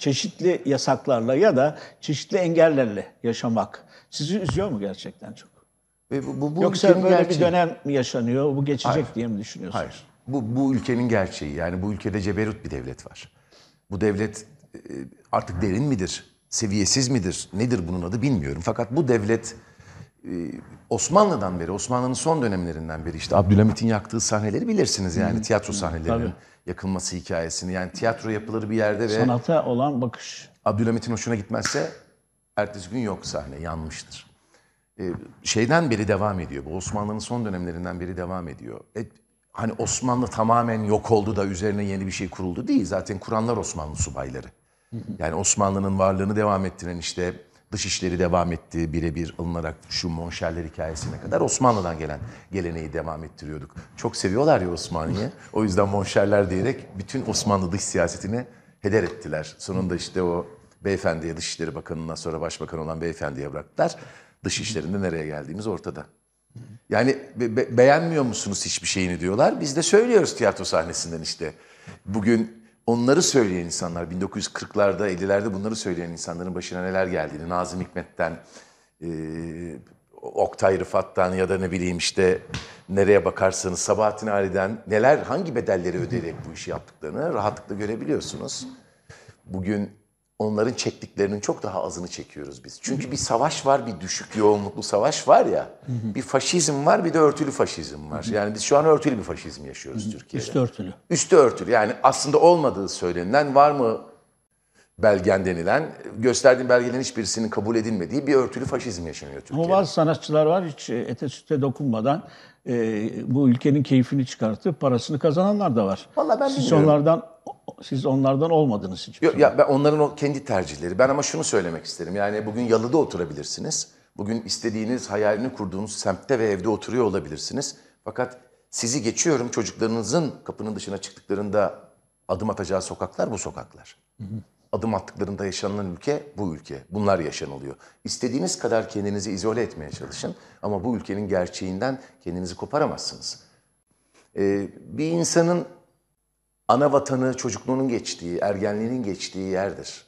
çeşitli yasaklarla ya da çeşitli engellerle yaşamak sizi üzüyor mu gerçekten çok? Ve bu, bu, bu Yoksa böyle gerçeği. bir dönem mi yaşanıyor, bu geçecek Hayır. diye mi düşünüyorsunuz? Hayır. Bu, bu ülkenin gerçeği. Yani bu ülkede ceberut bir devlet var. Bu devlet e, artık derin midir, seviyesiz midir, nedir bunun adı bilmiyorum. Fakat bu devlet ee, Osmanlı'dan beri, Osmanlı'nın son dönemlerinden beri işte Abdülhamit'in yaktığı sahneleri bilirsiniz yani Hı. tiyatro sahnelerinin Tabii. yakılması hikayesini. Yani tiyatro yapılır bir yerde ve... Sanata olan bakış. Abdülhamit'in hoşuna gitmezse ertesi gün yok sahne, yanmıştır. Ee, şeyden beri devam ediyor bu, Osmanlı'nın son dönemlerinden beri devam ediyor. E, hani Osmanlı tamamen yok oldu da üzerine yeni bir şey kuruldu değil. Zaten kuranlar Osmanlı subayları. Yani Osmanlı'nın varlığını devam ettiren işte Dışişleri devam etti birebir alınarak şu monşerler hikayesine kadar Osmanlı'dan gelen geleneği devam ettiriyorduk. Çok seviyorlar ya Osmanlı'yı. O yüzden monşerler diyerek bütün Osmanlı dış siyasetini heder ettiler. Sonunda işte o beyefendiye Dışişleri Bakanı'ndan sonra başbakan olan beyefendiye bıraktılar. Dışişlerinde nereye geldiğimiz ortada. Yani be- beğenmiyor musunuz hiçbir şeyini diyorlar. Biz de söylüyoruz tiyatro sahnesinden işte. Bugün Onları söyleyen insanlar, 1940'larda, 50'lerde bunları söyleyen insanların başına neler geldiğini, Nazım Hikmet'ten, e, Oktay Rıfat'tan ya da ne bileyim işte nereye bakarsanız Sabahattin Ali'den neler, hangi bedelleri ödeyerek bu işi yaptıklarını rahatlıkla görebiliyorsunuz. Bugün onların çektiklerinin çok daha azını çekiyoruz biz. Çünkü bir savaş var, bir düşük yoğunluklu savaş var ya. Bir faşizm var, bir de örtülü faşizm var. Yani biz şu an örtülü bir faşizm yaşıyoruz Türkiye'de. Üstü örtülü. Üstü örtülü. Yani aslında olmadığı söylenilen var mı belgen denilen, gösterdiğim belgelerin hiçbirisinin kabul edilmediği bir örtülü faşizm yaşanıyor Türkiye'de. Ama bazı sanatçılar var hiç e, ete süte dokunmadan e, bu ülkenin keyfini çıkartıp parasını kazananlar da var. Vallahi ben Siz bilmiyorum. onlardan siz onlardan olmadınız hiç. Yok, ya ben onların kendi tercihleri. Ben ama şunu söylemek isterim. Yani bugün yalıda oturabilirsiniz. Bugün istediğiniz, hayalini kurduğunuz semtte ve evde oturuyor olabilirsiniz. Fakat sizi geçiyorum çocuklarınızın kapının dışına çıktıklarında adım atacağı sokaklar bu sokaklar. Adım attıklarında yaşanılan ülke bu ülke. Bunlar yaşanılıyor. İstediğiniz kadar kendinizi izole etmeye çalışın ama bu ülkenin gerçeğinden kendinizi koparamazsınız. Ee, bir insanın ana vatanı çocukluğunun geçtiği, ergenliğinin geçtiği yerdir.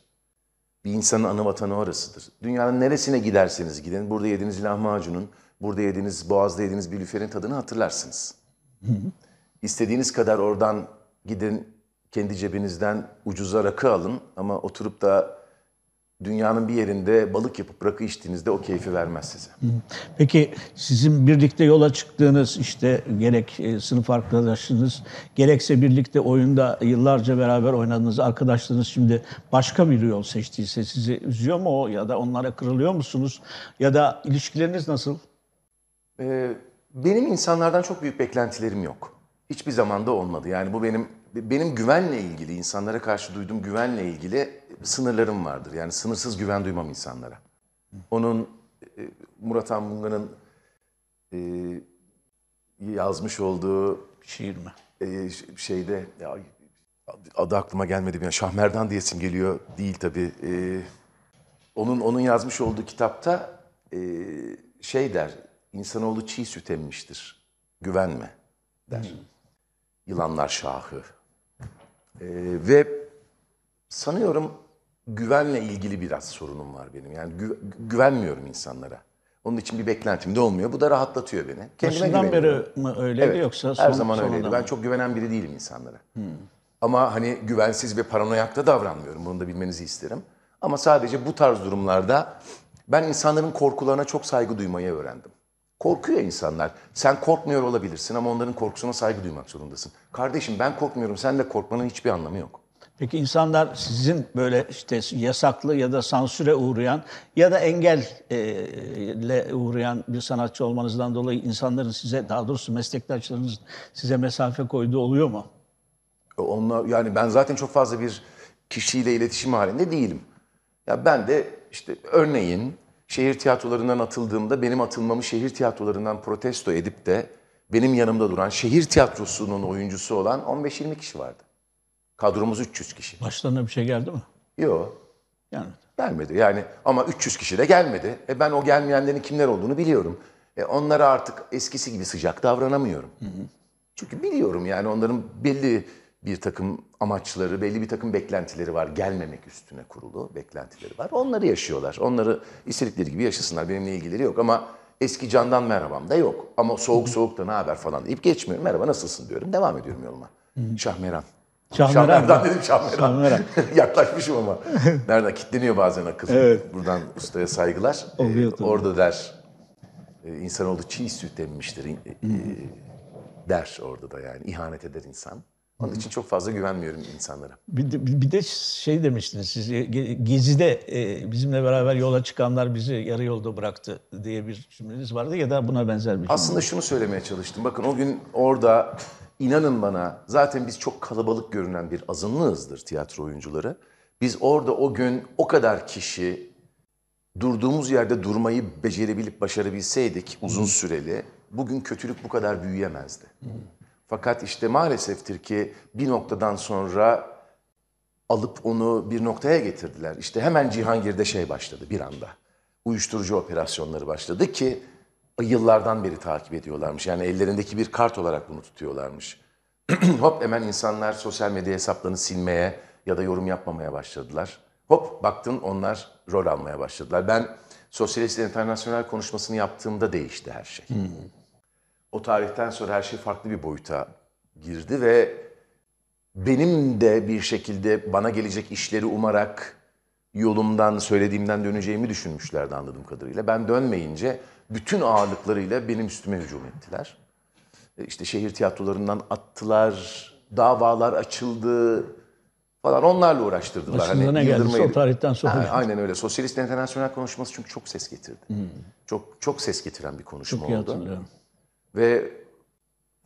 Bir insanın ana vatanı orasıdır. Dünyanın neresine giderseniz gidin, burada yediğiniz lahmacunun, burada yediğiniz, boğazda yediğiniz bir lüferin tadını hatırlarsınız. İstediğiniz kadar oradan gidin, kendi cebinizden ucuza rakı alın ama oturup da dünyanın bir yerinde balık yapıp rakı içtiğinizde o keyfi vermez size. Peki sizin birlikte yola çıktığınız işte gerek e, sınıf arkadaşınız gerekse birlikte oyunda yıllarca beraber oynadığınız arkadaşlarınız şimdi başka bir yol seçtiyse sizi üzüyor mu o ya da onlara kırılıyor musunuz ya da ilişkileriniz nasıl? Ee, benim insanlardan çok büyük beklentilerim yok. Hiçbir zamanda olmadı. Yani bu benim benim güvenle ilgili, insanlara karşı duyduğum güvenle ilgili sınırlarım vardır. Yani sınırsız güven duymam insanlara. Onun e, Murat Anmunga'nın e, yazmış olduğu şiir mi? E, şeyde adı aklıma gelmedi. Yani Şahmerdan diyesim geliyor değil tabii. onun onun yazmış olduğu kitapta şey der. İnsanoğlu çiğ süt emmiştir. Güvenme der. Hı. Yılanlar şahı ee, ve sanıyorum güvenle ilgili biraz sorunum var benim. Yani gü güvenmiyorum insanlara. Onun için bir beklentim de olmuyor. Bu da rahatlatıyor beni. Kendime Başından beri mi öyleydi evet, yoksa son, her zaman öyleydi. Mı? Ben çok güvenen biri değilim insanlara. Hmm. Ama hani güvensiz ve paranoyakta davranmıyorum. Bunu da bilmenizi isterim. Ama sadece bu tarz durumlarda ben insanların korkularına çok saygı duymayı öğrendim. Korkuyor insanlar. Sen korkmuyor olabilirsin ama onların korkusuna saygı duymak zorundasın. Kardeşim ben korkmuyorum, sen de korkmanın hiçbir anlamı yok. Peki insanlar sizin böyle işte yasaklı ya da sansüre uğrayan ya da engelle e, uğrayan bir sanatçı olmanızdan dolayı insanların size daha doğrusu meslektaşlarınız size mesafe koydu oluyor mu? E, Onlar yani ben zaten çok fazla bir kişiyle iletişim halinde değilim. Ya ben de işte örneğin şehir tiyatrolarından atıldığımda benim atılmamı şehir tiyatrolarından protesto edip de benim yanımda duran şehir tiyatrosunun oyuncusu olan 15-20 kişi vardı. Kadromuz 300 kişi. Başlarına bir şey geldi mi? Yok. Gelmedi. Gelmedi yani ama 300 kişi de gelmedi. E ben o gelmeyenlerin kimler olduğunu biliyorum. E onlara artık eskisi gibi sıcak davranamıyorum. Hı hı. Çünkü biliyorum yani onların belli bir takım amaçları, belli bir takım beklentileri var. Gelmemek üstüne kurulu beklentileri var. Onları yaşıyorlar. Onları istedikleri gibi yaşasınlar. Benimle ilgileri yok ama eski candan merhabam da yok. Ama soğuk soğuk da ne haber falan deyip geçmiyorum. Merhaba nasılsın diyorum. Devam ediyorum yoluma. Şahmeran. Şahmeran. dedim Şahmeran. Yaklaşmışım ama. nerede Kitleniyor bazen akıl. Evet. Buradan ustaya saygılar. Ee, Oluyor, ee, orada der. E, İnsanoğlu çiğ süt emmiştir. Ee, der orada da yani. ihanet eder insan. Onun için çok fazla güvenmiyorum insanlara. Bir de, bir de şey demiştiniz siz gezide e, bizimle beraber yola çıkanlar bizi yarı yolda bıraktı diye bir cümleniz vardı ya da buna benzer bir cümle. Aslında şunu söylemeye çalıştım. Bakın o gün orada inanın bana zaten biz çok kalabalık görünen bir azınlığızdır tiyatro oyuncuları. Biz orada o gün o kadar kişi durduğumuz yerde durmayı becerebilip başarabilseydik uzun süreli bugün kötülük bu kadar büyüyemezdi. Fakat işte maaleseftir ki bir noktadan sonra alıp onu bir noktaya getirdiler. İşte hemen Cihangir'de şey başladı bir anda. Uyuşturucu operasyonları başladı ki yıllardan beri takip ediyorlarmış. Yani ellerindeki bir kart olarak bunu tutuyorlarmış. Hop hemen insanlar sosyal medya hesaplarını silmeye ya da yorum yapmamaya başladılar. Hop baktın onlar rol almaya başladılar. Ben Sosyalist Enternasyonel konuşmasını yaptığımda değişti her şey. Hmm o tarihten sonra her şey farklı bir boyuta girdi ve benim de bir şekilde bana gelecek işleri umarak yolumdan, söylediğimden döneceğimi düşünmüşlerdi anladığım kadarıyla. Ben dönmeyince bütün ağırlıklarıyla benim üstüme hücum ettiler. E, işte şehir tiyatrolarından attılar, davalar açıldı falan onlarla uğraştırdılar. Başında hani ne geldi o tarihten sonra. Ha, aynen öyle. Sosyalist internasyonel konuşması çünkü çok ses getirdi. Hmm. Çok çok ses getiren bir konuşma çok oldu. Hatırlıyorum. Ve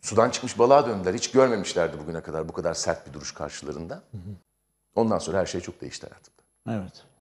sudan çıkmış balığa döndüler. Hiç görmemişlerdi bugüne kadar bu kadar sert bir duruş karşılarında. Hı hı. Ondan sonra her şey çok değişti hayatımda. Evet.